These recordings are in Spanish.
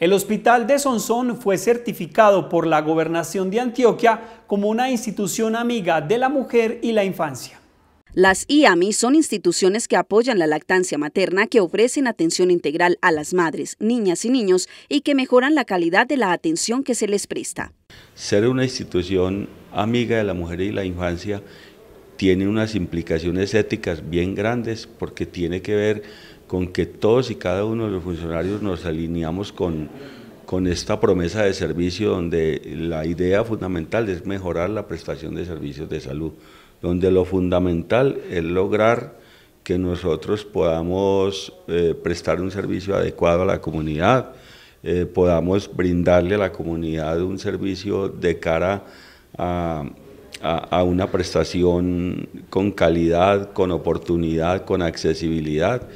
El hospital de Sonsón fue certificado por la gobernación de Antioquia como una institución amiga de la mujer y la infancia. Las IAMI son instituciones que apoyan la lactancia materna, que ofrecen atención integral a las madres, niñas y niños y que mejoran la calidad de la atención que se les presta. Ser una institución amiga de la mujer y la infancia tiene unas implicaciones éticas bien grandes porque tiene que ver con que todos y cada uno de los funcionarios nos alineamos con, esta promesa de servicio donde la idea fundamental es mejorar la prestación de servicios de salud, donde lo fundamental es lograr que nosotros podamos eh, prestar un servicio adecuado a la comunidad, eh, podamos brindarle a la comunidad un servicio de cara a una prestación con calidad, con oportunidad, con accesibilidad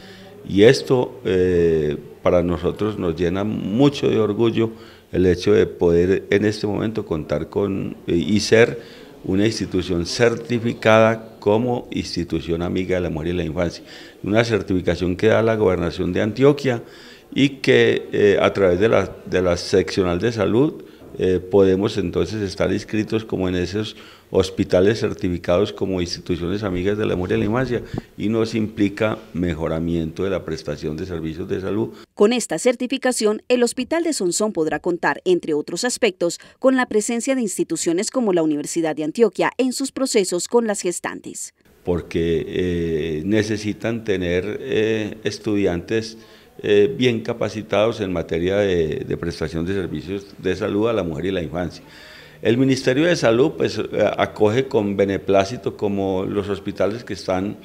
y esto eh, para nosotros nos llena mucho de orgullo el hecho de poder en este momento contar con eh, y ser una institución certificada como institución amiga de la mujer y la infancia. Una certificación que da la gobernación de Antioquia y que eh, a través de la, de la seccional de salud eh, podemos entonces estar inscritos como en esos hospitales certificados como instituciones amigas de la memoria y la infancia y nos implica mejoramiento de la prestación de servicios de salud. Con esta certificación, el Hospital de Sonsón podrá contar, entre otros aspectos, con la presencia de instituciones como la Universidad de Antioquia en sus procesos con las gestantes. Porque eh, necesitan tener eh, estudiantes eh, bien capacitados en materia de, prestación de servicios de salud a la mujer y la infancia. El Ministerio de Salud pues, eh, acoge con beneplácito como los hospitales que están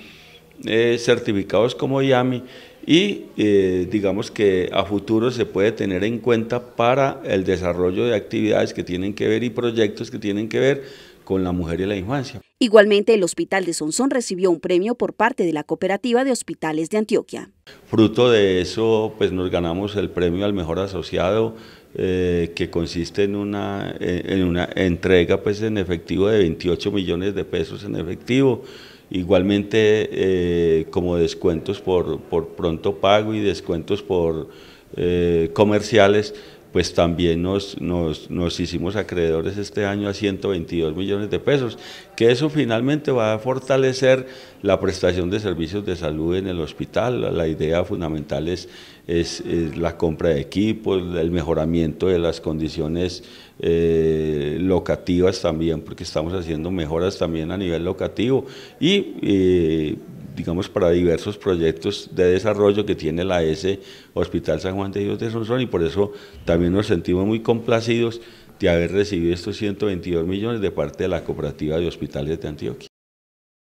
eh, certificados como IAMI y digamos que a futuro se puede tener en cuenta para el desarrollo de actividades que tienen que ver y proyectos que tienen que ver con la mujer y la infancia. Igualmente, el Hospital de Sonsón recibió un premio por parte de la Cooperativa de Hospitales de Antioquia. Fruto de eso, pues nos ganamos el premio al mejor asociado, eh, que consiste en una, eh, en una entrega pues, en efectivo de 28 millones de pesos en efectivo. Igualmente, eh, como descuentos por, pronto pago y descuentos por comerciales, pues también nos, nos, hicimos acreedores este año a 122 millones de pesos, que eso finalmente va a fortalecer la prestación de servicios de salud en el hospital. La idea fundamental es, es, la compra de equipos, el mejoramiento de las condiciones eh, locativas también, porque estamos haciendo mejoras también a nivel locativo y eh, digamos, para diversos proyectos de desarrollo que tiene la S Hospital San Juan de Dios de Sonsón y por eso también nos sentimos muy complacidos de haber recibido estos 122 millones de parte de la cooperativa de hospitales de Antioquia.